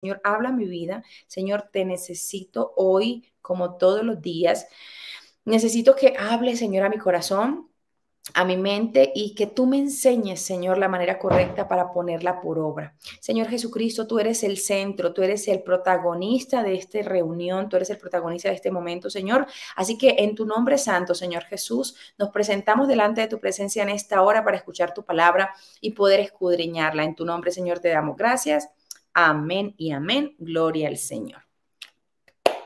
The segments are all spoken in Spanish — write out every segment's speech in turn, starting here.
Señor, habla mi vida. Señor, te necesito hoy como todos los días. Necesito que hable, Señor, a mi corazón, a mi mente y que tú me enseñes, Señor, la manera correcta para ponerla por obra. Señor Jesucristo, tú eres el centro, tú eres el protagonista de esta reunión, tú eres el protagonista de este momento, Señor. Así que en tu nombre santo, Señor Jesús, nos presentamos delante de tu presencia en esta hora para escuchar tu palabra y poder escudriñarla. En tu nombre, Señor, te damos gracias. Amén y amén. Gloria al Señor.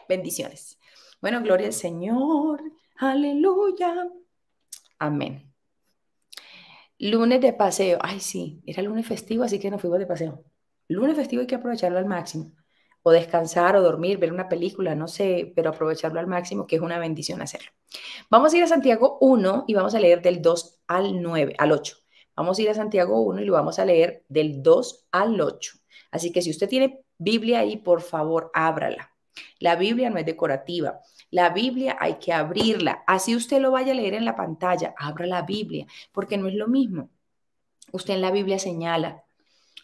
Bendiciones. Bueno, gloria al Señor. Aleluya. Amén. Lunes de paseo. Ay, sí, era lunes festivo, así que nos fuimos de paseo. Lunes festivo hay que aprovecharlo al máximo. O descansar, o dormir, ver una película, no sé, pero aprovecharlo al máximo, que es una bendición hacerlo. Vamos a ir a Santiago 1 y vamos a leer del 2 al 9, al 8. Vamos a ir a Santiago 1 y lo vamos a leer del 2 al 8. Así que si usted tiene Biblia ahí, por favor, ábrala. La Biblia no es decorativa. La Biblia hay que abrirla. Así usted lo vaya a leer en la pantalla, abra la Biblia, porque no es lo mismo. Usted en la Biblia señala,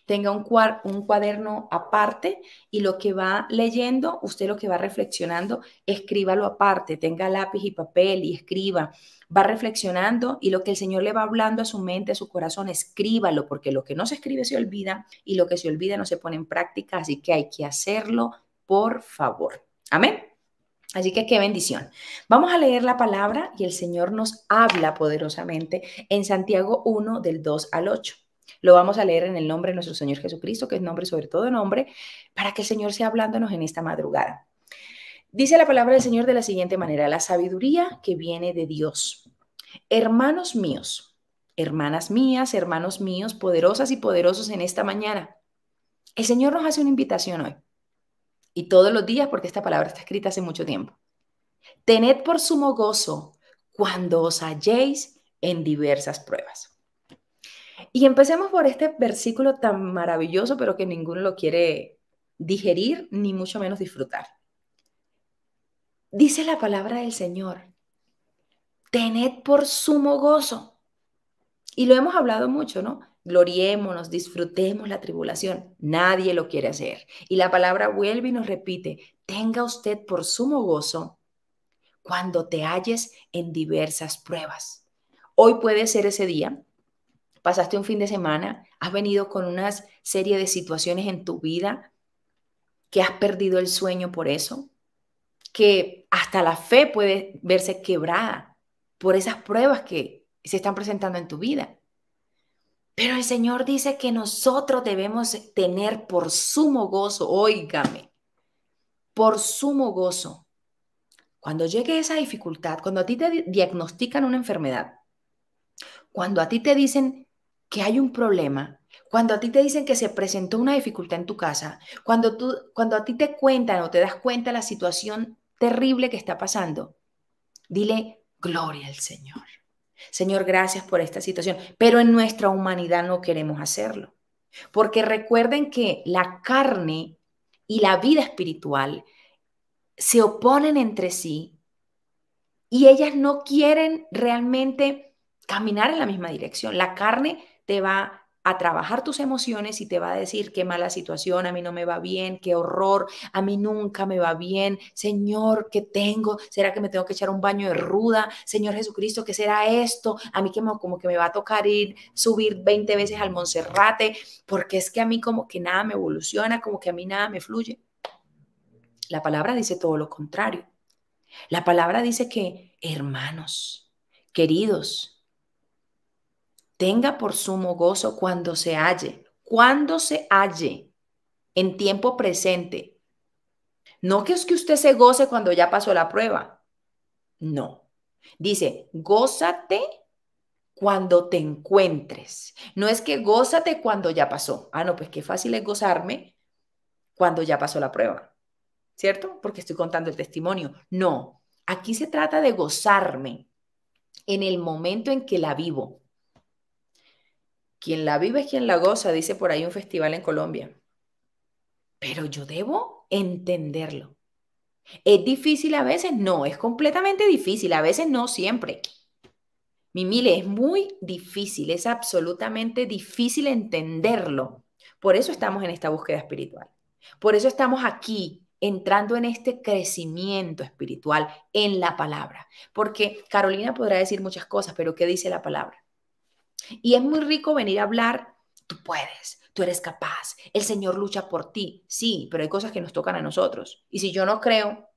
tenga un, cuaderno aparte y lo que va leyendo, usted lo que va reflexionando, escríbalo aparte, tenga lápiz y papel y escriba, va reflexionando y lo que el Señor le va hablando a su mente, a su corazón, escríbalo, porque lo que no se escribe se olvida y lo que se olvida no se pone en práctica, así que hay que hacerlo, por favor. Amén. Así que qué bendición. Vamos a leer la palabra y el Señor nos habla poderosamente en Santiago 1 del 2 al 8. Lo vamos a leer en el nombre de nuestro Señor Jesucristo, que es nombre sobre todo nombre, para que el Señor sea hablándonos en esta madrugada. Dice la palabra del Señor de la siguiente manera, la sabiduría que viene de Dios. Hermanos míos, hermanas mías, hermanos míos, poderosas y poderosos en esta mañana. El Señor nos hace una invitación hoy. Y todos los días, porque esta palabra está escrita hace mucho tiempo. Tened por sumo gozo cuando os halléis en diversas pruebas. Y empecemos por este versículo tan maravilloso, pero que ninguno lo quiere digerir, ni mucho menos disfrutar. Dice la palabra del Señor, tened por sumo gozo. Y lo hemos hablado mucho, ¿no? Gloriémonos, disfrutemos la tribulación. Nadie lo quiere hacer. Y la palabra vuelve y nos repite, tenga usted por sumo gozo cuando te halles en diversas pruebas. Hoy puede ser ese día pasaste un fin de semana, has venido con una serie de situaciones en tu vida que has perdido el sueño por eso, que hasta la fe puede verse quebrada por esas pruebas que se están presentando en tu vida. Pero el Señor dice que nosotros debemos tener por sumo gozo, óigame, por sumo gozo. Cuando llegue esa dificultad, cuando a ti te diagnostican una enfermedad, cuando a ti te dicen que hay un problema, cuando a ti te dicen que se presentó una dificultad en tu casa, cuando, tú, cuando a ti te cuentan o te das cuenta la situación terrible que está pasando, dile, gloria al Señor. Señor, gracias por esta situación. Pero en nuestra humanidad no queremos hacerlo. Porque recuerden que la carne y la vida espiritual se oponen entre sí y ellas no quieren realmente caminar en la misma dirección. La carne te va a trabajar tus emociones y te va a decir qué mala situación, a mí no me va bien, qué horror, a mí nunca me va bien, Señor, ¿qué tengo? ¿Será que me tengo que echar un baño de ruda? Señor Jesucristo, ¿qué será esto? A mí que como que me va a tocar ir, subir 20 veces al Monserrate, porque es que a mí como que nada me evoluciona, como que a mí nada me fluye. La palabra dice todo lo contrario. La palabra dice que, hermanos, queridos, tenga por sumo gozo cuando se halle, cuando se halle en tiempo presente. No que es que usted se goce cuando ya pasó la prueba. No. Dice, gózate cuando te encuentres. No es que gózate cuando ya pasó. Ah, no, pues qué fácil es gozarme cuando ya pasó la prueba. ¿Cierto? Porque estoy contando el testimonio. No, aquí se trata de gozarme en el momento en que la vivo. Quien la vive es quien la goza, dice por ahí un festival en Colombia. Pero yo debo entenderlo. ¿Es difícil a veces? No, es completamente difícil, a veces no siempre. Mimile, es muy difícil, es absolutamente difícil entenderlo. Por eso estamos en esta búsqueda espiritual. Por eso estamos aquí, entrando en este crecimiento espiritual en la palabra. Porque Carolina podrá decir muchas cosas, pero ¿qué dice la palabra? Y es muy rico venir a hablar, tú puedes, tú eres capaz, el Señor lucha por ti, sí, pero hay cosas que nos tocan a nosotros. Y si yo no creo,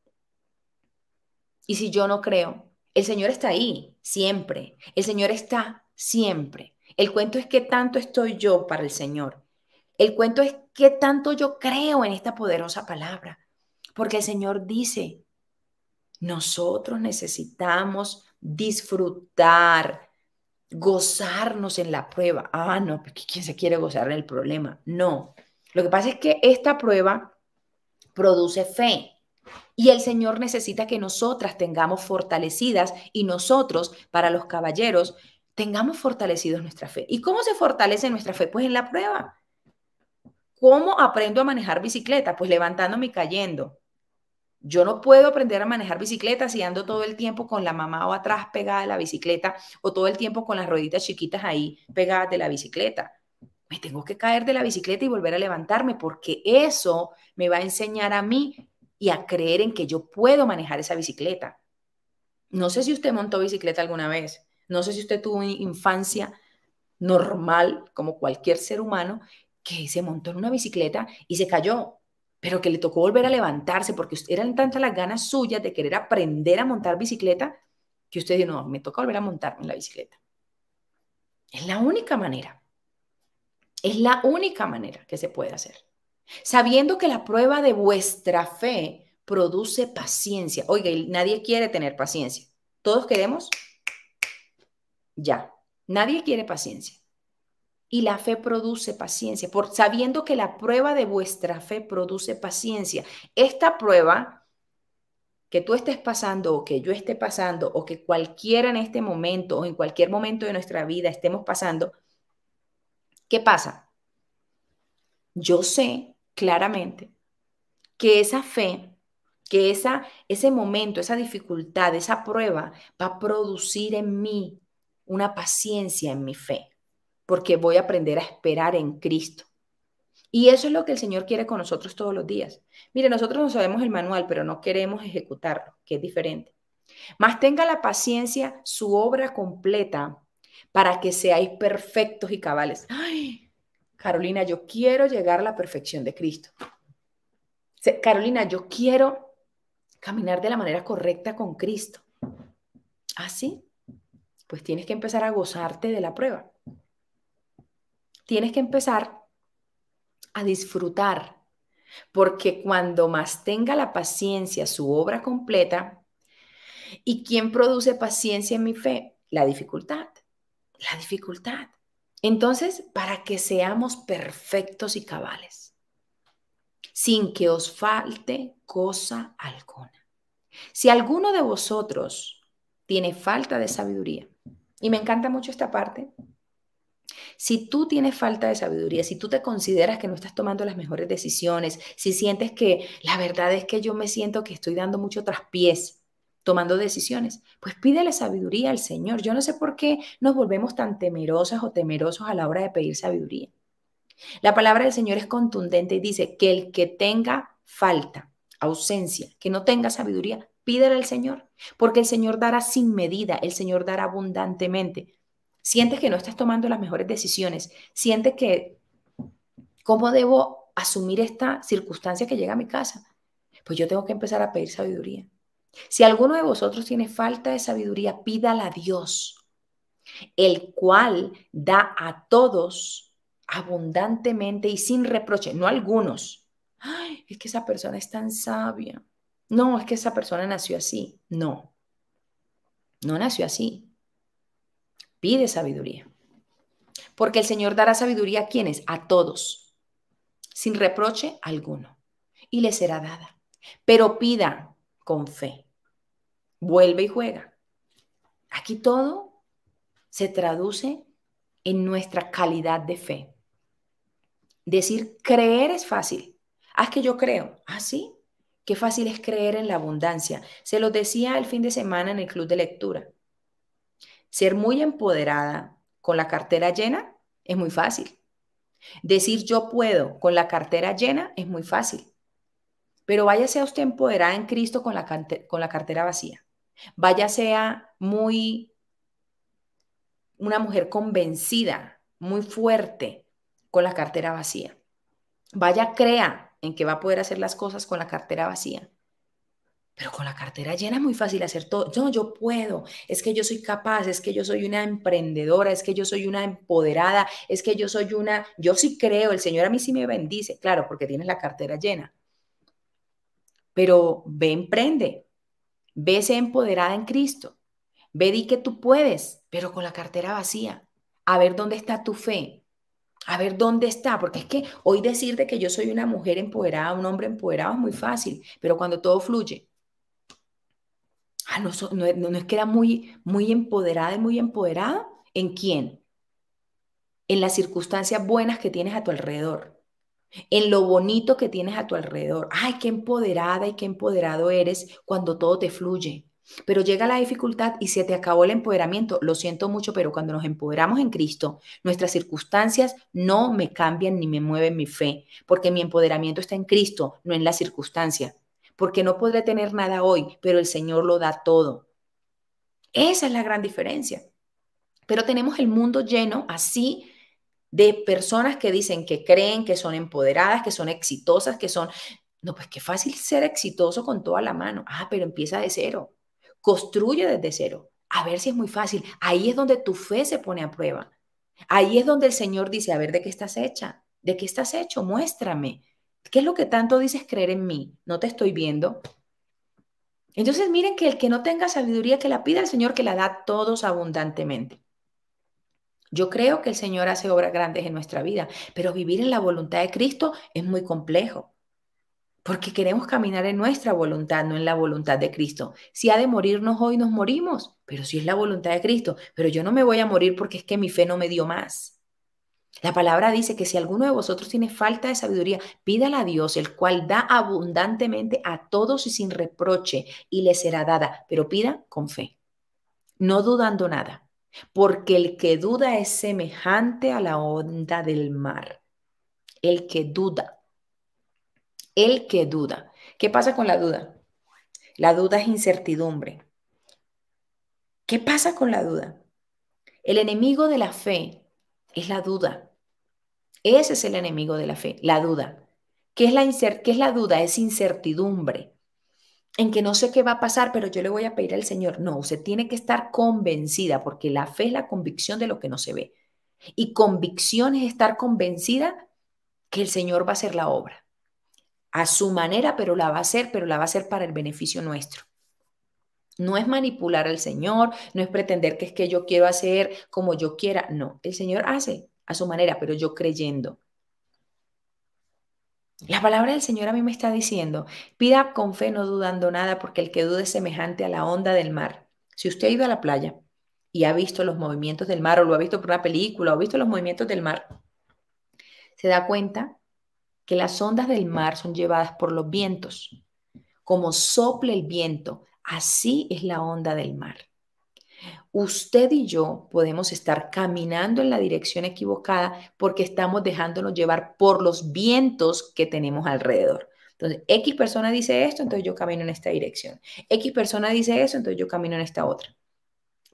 y si yo no creo, el Señor está ahí, siempre, el Señor está siempre. El cuento es qué tanto estoy yo para el Señor. El cuento es qué tanto yo creo en esta poderosa palabra. Porque el Señor dice, nosotros necesitamos disfrutar gozarnos en la prueba. Ah, no, porque ¿quién se quiere gozar en el problema? No. Lo que pasa es que esta prueba produce fe. Y el Señor necesita que nosotras tengamos fortalecidas y nosotros, para los caballeros, tengamos fortalecidos nuestra fe. ¿Y cómo se fortalece nuestra fe? Pues en la prueba. ¿Cómo aprendo a manejar bicicleta? Pues levantándome y cayendo. Yo no puedo aprender a manejar bicicleta si ando todo el tiempo con la mamá o atrás pegada a la bicicleta o todo el tiempo con las rueditas chiquitas ahí pegadas de la bicicleta. Me tengo que caer de la bicicleta y volver a levantarme porque eso me va a enseñar a mí y a creer en que yo puedo manejar esa bicicleta. No sé si usted montó bicicleta alguna vez, no sé si usted tuvo una infancia normal como cualquier ser humano que se montó en una bicicleta y se cayó pero que le tocó volver a levantarse porque eran tantas las ganas suyas de querer aprender a montar bicicleta que usted dijo, no, me toca volver a montarme en la bicicleta. Es la única manera. Es la única manera que se puede hacer. Sabiendo que la prueba de vuestra fe produce paciencia. Oiga, nadie quiere tener paciencia. Todos queremos ya. Nadie quiere paciencia y la fe produce paciencia, por sabiendo que la prueba de vuestra fe produce paciencia. Esta prueba que tú estés pasando o que yo esté pasando o que cualquiera en este momento o en cualquier momento de nuestra vida estemos pasando, ¿qué pasa? Yo sé claramente que esa fe, que esa, ese momento, esa dificultad, esa prueba va a producir en mí una paciencia en mi fe porque voy a aprender a esperar en Cristo. Y eso es lo que el Señor quiere con nosotros todos los días. Mire, nosotros no sabemos el manual, pero no queremos ejecutarlo, que es diferente. Más tenga la paciencia su obra completa para que seáis perfectos y cabales. Ay, Carolina, yo quiero llegar a la perfección de Cristo. Carolina, yo quiero caminar de la manera correcta con Cristo. Así, ¿Ah, Pues tienes que empezar a gozarte de la prueba tienes que empezar a disfrutar, porque cuando más tenga la paciencia su obra completa, ¿y quién produce paciencia en mi fe? La dificultad, la dificultad. Entonces, para que seamos perfectos y cabales, sin que os falte cosa alguna. Si alguno de vosotros tiene falta de sabiduría, y me encanta mucho esta parte, si tú tienes falta de sabiduría, si tú te consideras que no estás tomando las mejores decisiones, si sientes que la verdad es que yo me siento que estoy dando mucho traspiés tomando decisiones, pues pídele sabiduría al Señor. Yo no sé por qué nos volvemos tan temerosas o temerosos a la hora de pedir sabiduría. La palabra del Señor es contundente y dice que el que tenga falta, ausencia, que no tenga sabiduría, pídele al Señor, porque el Señor dará sin medida, el Señor dará abundantemente sientes que no estás tomando las mejores decisiones, sientes que, ¿cómo debo asumir esta circunstancia que llega a mi casa? Pues yo tengo que empezar a pedir sabiduría. Si alguno de vosotros tiene falta de sabiduría, pídala a Dios, el cual da a todos abundantemente y sin reproche, no a algunos. Ay, es que esa persona es tan sabia. No, es que esa persona nació así. No, no nació así. Pide sabiduría. Porque el Señor dará sabiduría a quienes? A todos, sin reproche alguno. Y le será dada. Pero pida con fe. Vuelve y juega. Aquí todo se traduce en nuestra calidad de fe. Decir creer es fácil. Haz ah, que yo creo. ¿Ah, sí? Qué fácil es creer en la abundancia. Se lo decía el fin de semana en el club de lectura. Ser muy empoderada con la cartera llena es muy fácil. Decir yo puedo con la cartera llena es muy fácil. Pero vaya sea usted empoderada en Cristo con la, cartera vacía. Vaya sea muy una mujer convencida, muy fuerte, con la cartera vacía. Vaya, crea en que va a poder hacer las cosas con la cartera vacía. Pero con la cartera llena es muy fácil hacer todo. No, yo puedo, es que yo soy capaz, es que yo soy una emprendedora, es que yo soy una empoderada, es que yo soy una, yo sí creo, el Señor a mí sí me bendice, claro, porque tienes la cartera llena. Pero ve, emprende, ve, sé empoderada en Cristo, ve, di que tú puedes, pero con la cartera vacía. A ver dónde está tu fe, a ver dónde está, porque es que hoy decirte que yo soy una mujer empoderada, un hombre empoderado es muy fácil, pero cuando todo fluye, no, es que era muy, muy empoderada y muy empoderada. ¿En quién? En las circunstancias buenas que tienes a tu alrededor, en lo bonito que tienes a tu alrededor. Ay, qué empoderada y qué empoderado eres cuando todo te fluye. Pero llega la dificultad y se te acabó el empoderamiento. Lo siento mucho, pero cuando nos empoderamos en Cristo, nuestras circunstancias no me cambian ni me mueven mi fe, porque mi empoderamiento está en Cristo, no en la circunstancia porque no podré tener nada hoy, pero el Señor lo da todo. Esa es la gran diferencia. Pero tenemos el mundo lleno así de personas que dicen que creen, que son empoderadas, que son exitosas, que son... No, pues qué fácil ser exitoso con toda la mano. Ah, pero empieza de cero. Construye desde cero. A ver si es muy fácil. Ahí es donde tu fe se pone a prueba. Ahí es donde el Señor dice, a ver, ¿de qué estás hecha? ¿De qué estás hecho? Muéstrame. ¿Qué es lo que tanto dices creer en mí? No te estoy viendo. Entonces miren que el que no tenga sabiduría, que la pida el Señor, que la da todos abundantemente. Yo creo que el Señor hace obras grandes en nuestra vida, pero vivir en la voluntad de Cristo es muy complejo, porque queremos caminar en nuestra voluntad, no en la voluntad de Cristo. Si ha de morirnos hoy, nos morimos, pero si es la voluntad de Cristo, pero yo no me voy a morir porque es que mi fe no me dio más. La palabra dice que si alguno de vosotros tiene falta de sabiduría, pídala a Dios, el cual da abundantemente a todos y sin reproche, y le será dada, pero pida con fe, no dudando nada, porque el que duda es semejante a la onda del mar. El que duda, el que duda. ¿Qué pasa con la duda? La duda es incertidumbre. ¿Qué pasa con la duda? El enemigo de la fe es la duda. Ese es el enemigo de la fe, la duda. ¿Qué es la, qué es la duda? Es incertidumbre. En que no sé qué va a pasar, pero yo le voy a pedir al Señor. No, usted tiene que estar convencida, porque la fe es la convicción de lo que no se ve. Y convicción es estar convencida que el Señor va a hacer la obra. A su manera, pero la va a hacer, pero la va a hacer para el beneficio nuestro. No es manipular al Señor, no es pretender que es que yo quiero hacer como yo quiera, no, el Señor hace a su manera, pero yo creyendo. La palabra del Señor a mí me está diciendo, pida con fe no dudando nada, porque el que dude es semejante a la onda del mar. Si usted ha ido a la playa y ha visto los movimientos del mar, o lo ha visto por una película, o ha visto los movimientos del mar, se da cuenta que las ondas del mar son llevadas por los vientos. Como sople el viento, Así es la onda del mar. Usted y yo podemos estar caminando en la dirección equivocada porque estamos dejándonos llevar por los vientos que tenemos alrededor. Entonces, X persona dice esto, entonces yo camino en esta dirección. X persona dice eso, entonces yo camino en esta otra.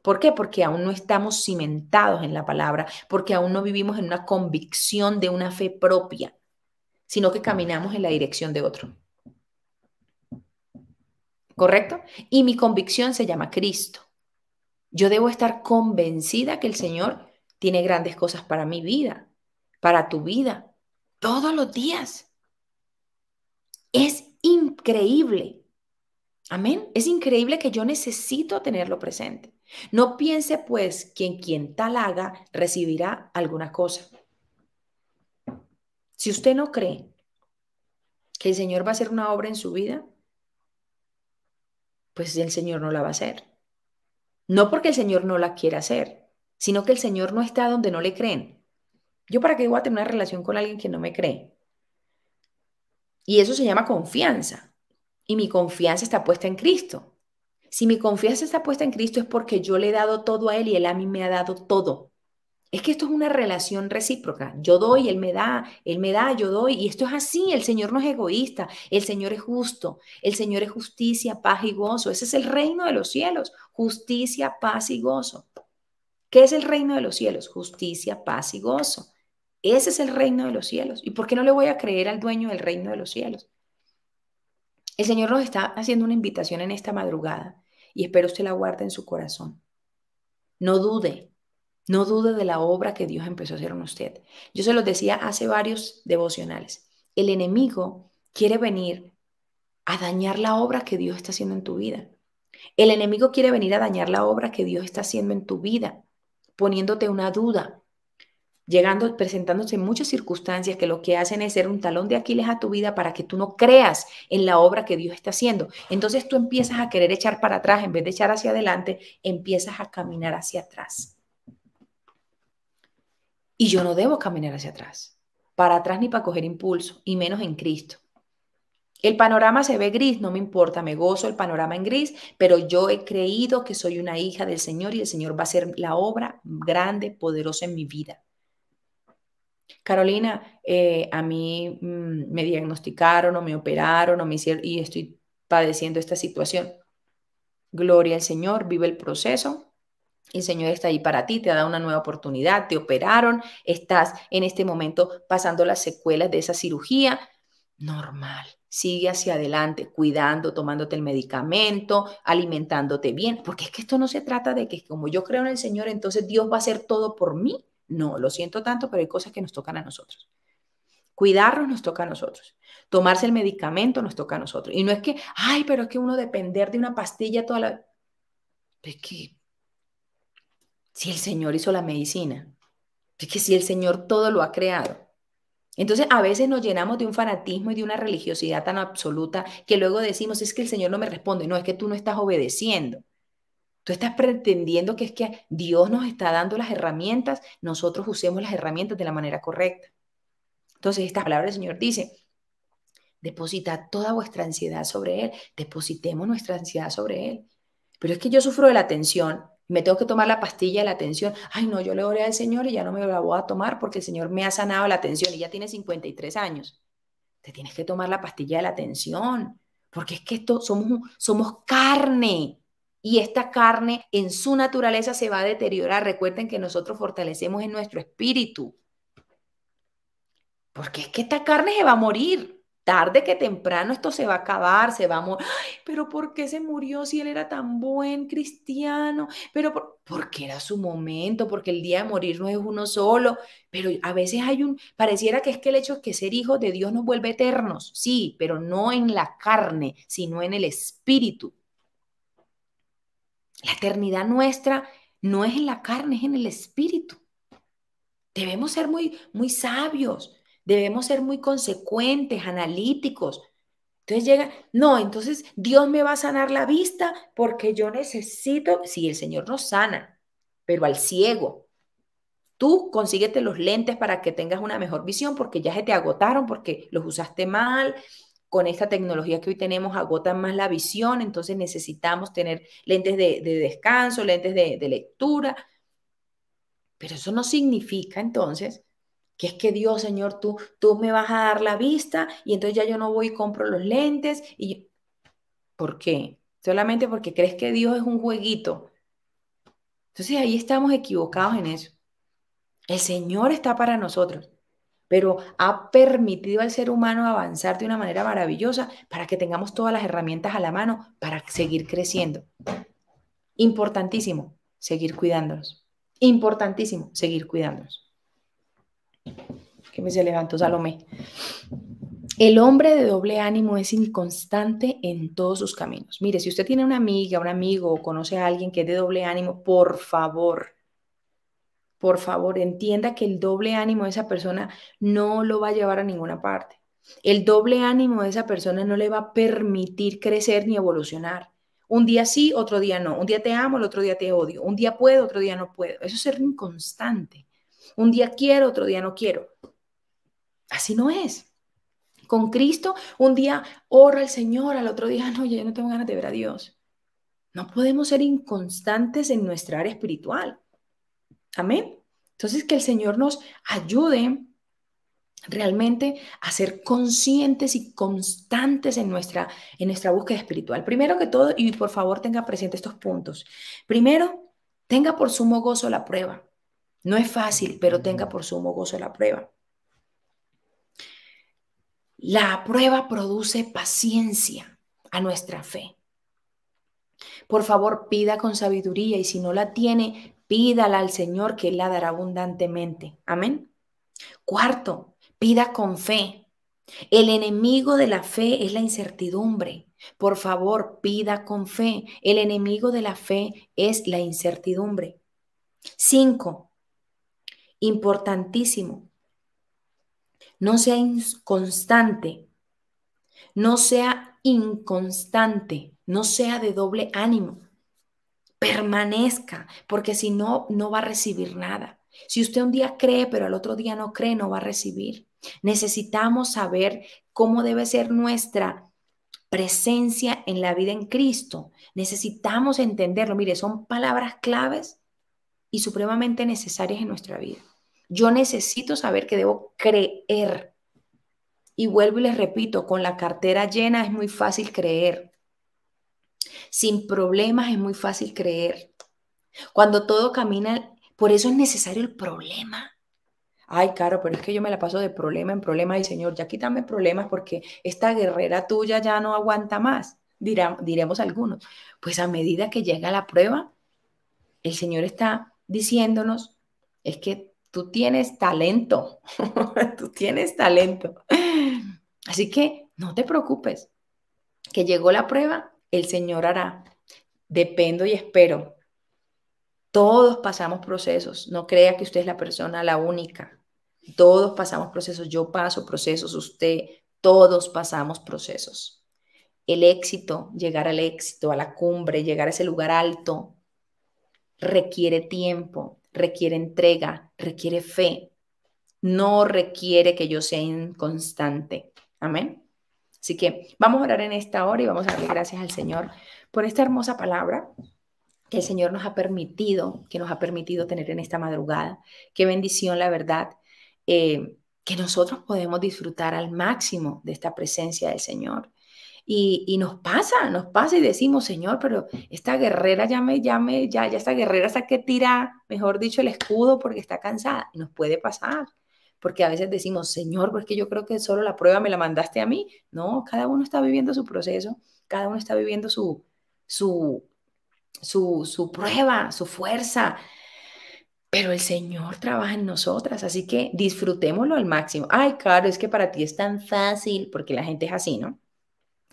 ¿Por qué? Porque aún no estamos cimentados en la palabra, porque aún no vivimos en una convicción de una fe propia, sino que caminamos en la dirección de otro. ¿correcto? Y mi convicción se llama Cristo. Yo debo estar convencida que el Señor tiene grandes cosas para mi vida, para tu vida, todos los días. Es increíble. Amén. Es increíble que yo necesito tenerlo presente. No piense pues en quien tal haga recibirá alguna cosa. Si usted no cree que el Señor va a hacer una obra en su vida, pues el Señor no la va a hacer. No porque el Señor no la quiera hacer, sino que el Señor no está donde no le creen. Yo para qué voy a tener una relación con alguien que no me cree. Y eso se llama confianza. Y mi confianza está puesta en Cristo. Si mi confianza está puesta en Cristo es porque yo le he dado todo a Él y Él a mí me ha dado todo. Es que esto es una relación recíproca. Yo doy, Él me da, Él me da, yo doy. Y esto es así. El Señor no es egoísta. El Señor es justo. El Señor es justicia, paz y gozo. Ese es el reino de los cielos. Justicia, paz y gozo. ¿Qué es el reino de los cielos? Justicia, paz y gozo. Ese es el reino de los cielos. ¿Y por qué no le voy a creer al dueño del reino de los cielos? El Señor nos está haciendo una invitación en esta madrugada y espero usted la guarde en su corazón. No dude, no dude de la obra que Dios empezó a hacer en usted. Yo se lo decía hace varios devocionales. El enemigo quiere venir a dañar la obra que Dios está haciendo en tu vida. El enemigo quiere venir a dañar la obra que Dios está haciendo en tu vida, poniéndote una duda, llegando, presentándose en muchas circunstancias que lo que hacen es ser un talón de Aquiles a tu vida para que tú no creas en la obra que Dios está haciendo. Entonces tú empiezas a querer echar para atrás, en vez de echar hacia adelante, empiezas a caminar hacia atrás. Y yo no debo caminar hacia atrás, para atrás ni para coger impulso, y menos en Cristo. El panorama se ve gris, no me importa, me gozo el panorama en gris, pero yo he creído que soy una hija del Señor y el Señor va a ser la obra grande, poderosa en mi vida. Carolina, eh, a mí mm, me diagnosticaron o me operaron o me hicieron y estoy padeciendo esta situación. Gloria al Señor, vive el proceso, el Señor está ahí para ti, te ha dado una nueva oportunidad, te operaron, estás en este momento pasando las secuelas de esa cirugía. Normal, sigue hacia adelante, cuidando, tomándote el medicamento, alimentándote bien, porque es que esto no se trata de que como yo creo en el Señor, entonces Dios va a hacer todo por mí. No, lo siento tanto, pero hay cosas que nos tocan a nosotros. Cuidarnos nos toca a nosotros. Tomarse el medicamento nos toca a nosotros. Y no es que, ay, pero es que uno depender de una pastilla toda la... Es que si el Señor hizo la medicina, es que si el Señor todo lo ha creado. Entonces a veces nos llenamos de un fanatismo y de una religiosidad tan absoluta que luego decimos, es que el Señor no me responde, no, es que tú no estás obedeciendo. Tú estás pretendiendo que es que Dios nos está dando las herramientas, nosotros usemos las herramientas de la manera correcta. Entonces esta palabra del Señor dice, deposita toda vuestra ansiedad sobre Él, depositemos nuestra ansiedad sobre Él. Pero es que yo sufro de la tensión me tengo que tomar la pastilla de la atención. Ay, no, yo le oré al Señor y ya no me la voy a tomar porque el Señor me ha sanado la atención y ya tiene 53 años. Te tienes que tomar la pastilla de la atención, porque es que esto somos, somos carne y esta carne en su naturaleza se va a deteriorar. Recuerden que nosotros fortalecemos en nuestro espíritu, porque es que esta carne se va a morir tarde que temprano esto se va a acabar, se va a Pero ¿por qué se murió si él era tan buen cristiano? Pero por, porque era su momento, porque el día de morir no es uno solo. Pero a veces hay un, pareciera que es que el hecho de que ser hijo de Dios nos vuelve eternos, sí, pero no en la carne, sino en el espíritu. La eternidad nuestra no es en la carne, es en el espíritu. Debemos ser muy, muy sabios Debemos ser muy consecuentes, analíticos. Entonces llega, no, entonces Dios me va a sanar la vista porque yo necesito, si el Señor nos sana, pero al ciego. Tú consíguete los lentes para que tengas una mejor visión porque ya se te agotaron, porque los usaste mal, con esta tecnología que hoy tenemos agotan más la visión, entonces necesitamos tener lentes de, descanso, lentes de, de, lectura. Pero eso no significa entonces que es que Dios, Señor, tú, tú me vas a dar la vista y entonces ya yo no voy y compro los lentes. Y... ¿Por qué? Solamente porque crees que Dios es un jueguito. Entonces ahí estamos equivocados en eso. El Señor está para nosotros, pero ha permitido al ser humano avanzar de una manera maravillosa para que tengamos todas las herramientas a la mano para seguir creciendo. Importantísimo, seguir cuidándonos. Importantísimo, seguir cuidándonos que me se levantó Salomé. El hombre de doble ánimo es inconstante en todos sus caminos. Mire, si usted tiene una amiga, un amigo o conoce a alguien que es de doble ánimo, por favor, por favor, entienda que el doble ánimo de esa persona no lo va a llevar a ninguna parte. El doble ánimo de esa persona no le va a permitir crecer ni evolucionar. Un día sí, otro día no. Un día te amo, el otro día te odio. Un día puedo, otro día no puedo. Eso es ser inconstante. Un día quiero, otro día no quiero. Así no es. Con Cristo, un día oro al Señor, al otro día no, yo no tengo ganas de ver a Dios. No podemos ser inconstantes en nuestra área espiritual. Amén. Entonces, que el Señor nos ayude realmente a ser conscientes y constantes en nuestra, en nuestra búsqueda espiritual. Primero que todo, y por favor tenga presente estos puntos. Primero, tenga por sumo gozo la prueba. No es fácil, pero tenga por sumo gozo la prueba. La prueba produce paciencia a nuestra fe. Por favor, pida con sabiduría y si no la tiene, pídala al Señor que la dará abundantemente. Amén. Cuarto, pida con fe. El enemigo de la fe es la incertidumbre. Por favor, pida con fe. El enemigo de la fe es la incertidumbre. Cinco, importantísimo. No sea inconstante, no sea inconstante, no sea de doble ánimo. Permanezca, porque si no, no va a recibir nada. Si usted un día cree, pero al otro día no cree, no va a recibir. Necesitamos saber cómo debe ser nuestra presencia en la vida en Cristo. Necesitamos entenderlo. Mire, son palabras claves y supremamente necesarias en nuestra vida. Yo necesito saber que debo creer. Y vuelvo y les repito, con la cartera llena es muy fácil creer. Sin problemas es muy fácil creer. Cuando todo camina, por eso es necesario el problema. Ay, Caro, pero es que yo me la paso de problema en problema y Señor, ya quítame problemas porque esta guerrera tuya ya no aguanta más, diremos algunos. Pues a medida que llega la prueba, el Señor está diciéndonos, es que tú tienes talento, tú tienes talento. Así que no te preocupes, que llegó la prueba, el Señor hará. Dependo y espero. Todos pasamos procesos, no crea que usted es la persona la única. Todos pasamos procesos, yo paso procesos, usted, todos pasamos procesos. El éxito, llegar al éxito, a la cumbre, llegar a ese lugar alto, requiere tiempo, requiere entrega, requiere fe, no requiere que yo sea inconstante. Amén. Así que vamos a orar en esta hora y vamos a darle gracias al Señor por esta hermosa palabra que el Señor nos ha permitido, que nos ha permitido tener en esta madrugada. Qué bendición, la verdad, eh, que nosotros podemos disfrutar al máximo de esta presencia del Señor. Y, nos pasa, nos pasa y decimos, Señor, pero esta guerrera ya me, ya me, ya, ya esta guerrera hasta que tira, mejor dicho, el escudo porque está cansada. Nos puede pasar, porque a veces decimos, Señor, porque yo creo que solo la prueba me la mandaste a mí. No, cada uno está viviendo su proceso, cada uno está viviendo su, su, su, su prueba, su fuerza. Pero el Señor trabaja en nosotras, así que disfrutémoslo al máximo. Ay, claro, es que para ti es tan fácil, porque la gente es así, ¿no?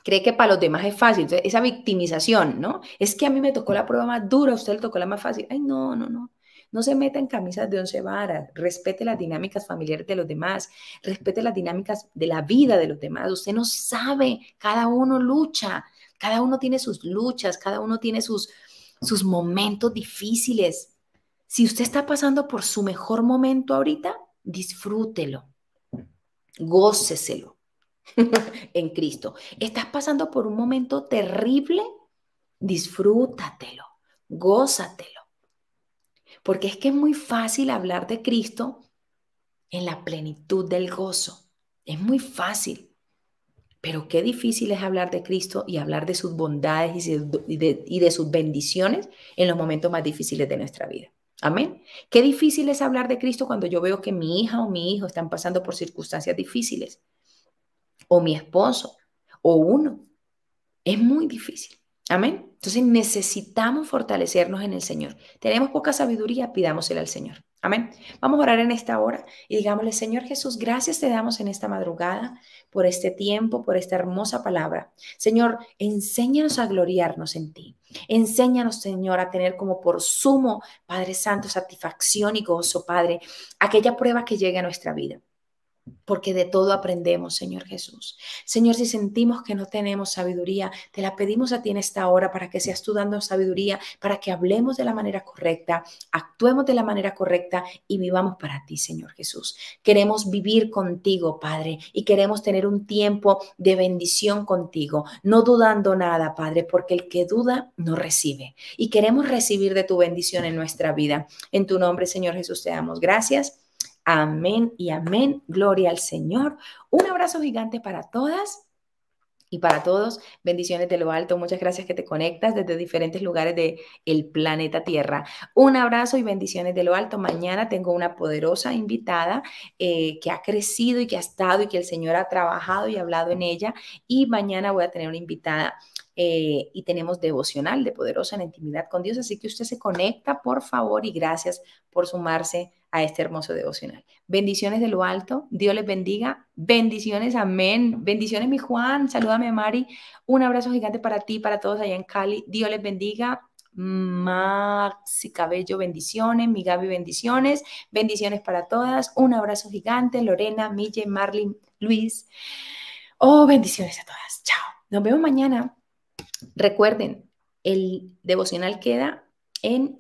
cree que para los demás es fácil. esa victimización, ¿no? Es que a mí me tocó la prueba más dura, a usted le tocó la más fácil. Ay, no, no, no. No se meta en camisas de once varas, respete las dinámicas familiares de los demás, respete las dinámicas de la vida de los demás. Usted no sabe, cada uno lucha, cada uno tiene sus luchas, cada uno tiene sus, sus momentos difíciles. Si usted está pasando por su mejor momento ahorita, disfrútelo, góceselo, en Cristo. ¿Estás pasando por un momento terrible? Disfrútatelo, gózatelo. Porque es que es muy fácil hablar de Cristo en la plenitud del gozo. Es muy fácil. Pero qué difícil es hablar de Cristo y hablar de sus bondades y de, y de sus bendiciones en los momentos más difíciles de nuestra vida. Amén. Qué difícil es hablar de Cristo cuando yo veo que mi hija o mi hijo están pasando por circunstancias difíciles o mi esposo o uno. Es muy difícil. Amén. Entonces necesitamos fortalecernos en el Señor. Tenemos poca sabiduría, pidámosela al Señor. Amén. Vamos a orar en esta hora y digámosle, Señor Jesús, gracias te damos en esta madrugada por este tiempo, por esta hermosa palabra. Señor, enséñanos a gloriarnos en ti. Enséñanos, Señor, a tener como por sumo, Padre Santo, satisfacción y gozo, Padre, aquella prueba que llegue a nuestra vida porque de todo aprendemos, Señor Jesús. Señor, si sentimos que no tenemos sabiduría, te la pedimos a ti en esta hora para que seas tú dando sabiduría, para que hablemos de la manera correcta, actuemos de la manera correcta y vivamos para ti, Señor Jesús. Queremos vivir contigo, Padre, y queremos tener un tiempo de bendición contigo, no dudando nada, Padre, porque el que duda no recibe. Y queremos recibir de tu bendición en nuestra vida. En tu nombre, Señor Jesús, te damos gracias Amén y amén. Gloria al Señor. Un abrazo gigante para todas. Y para todos, bendiciones de lo alto. Muchas gracias que te conectas desde diferentes lugares del el planeta Tierra. Un abrazo y bendiciones de lo alto. Mañana tengo una poderosa invitada eh, que ha crecido y que ha estado y que el Señor ha trabajado y hablado en ella. Y mañana voy a tener una invitada eh, y tenemos devocional de poderosa en intimidad con Dios. Así que usted se conecta, por favor, y gracias por sumarse a este hermoso devocional. Bendiciones de lo alto, Dios les bendiga, bendiciones, amén. Bendiciones, mi Juan, salúdame, Mari. Un abrazo gigante para ti, para todos allá en Cali. Dios les bendiga. Maxi Cabello, bendiciones. Mi Gaby, bendiciones. Bendiciones para todas. Un abrazo gigante. Lorena, Mille, Marlin, Luis. Oh, bendiciones a todas. Chao. Nos vemos mañana. Recuerden, el devocional queda en,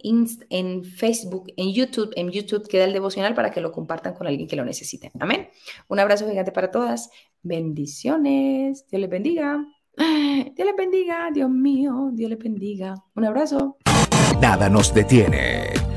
en Facebook, en YouTube. En YouTube queda el devocional para que lo compartan con alguien que lo necesite. Amén. Un abrazo gigante para todas. Bendiciones. Dios les bendiga. Dios les bendiga, Dios mío, Dios les bendiga. Un abrazo. Nada nos detiene